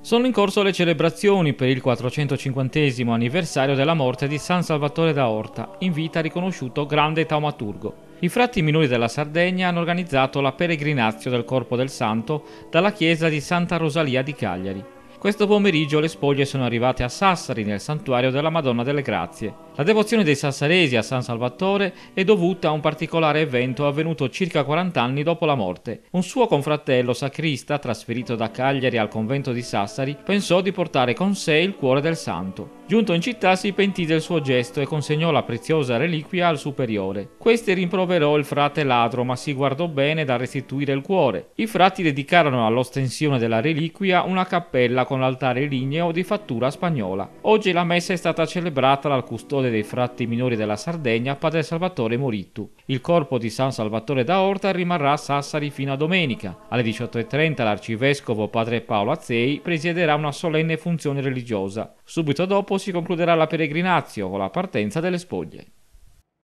Sono in corso le celebrazioni per il 450 anniversario della morte di San Salvatore da Orta, in vita riconosciuto grande taumaturgo. I frati minori della Sardegna hanno organizzato la peregrinazio del corpo del santo dalla chiesa di Santa Rosalia di Cagliari. Questo pomeriggio le spoglie sono arrivate a Sassari nel santuario della Madonna delle Grazie. La devozione dei sassaresi a San Salvatore è dovuta a un particolare evento avvenuto circa 40 anni dopo la morte. Un suo confratello sacrista, trasferito da Cagliari al convento di Sassari, pensò di portare con sé il cuore del santo. Giunto in città si pentì del suo gesto e consegnò la preziosa reliquia al superiore. Questi rimproverò il frate ladro ma si guardò bene da restituire il cuore. I frati dedicarono all'ostensione della reliquia una cappella con l'altare ligneo di fattura spagnola. Oggi la messa è stata celebrata dal custode custode dei fratti minori della Sardegna, padre Salvatore Morittu. Il corpo di San Salvatore da Orta rimarrà a Sassari fino a domenica. Alle 18.30 l'arcivescovo padre Paolo Azzei presiederà una solenne funzione religiosa. Subito dopo si concluderà la peregrinazio con la partenza delle spoglie.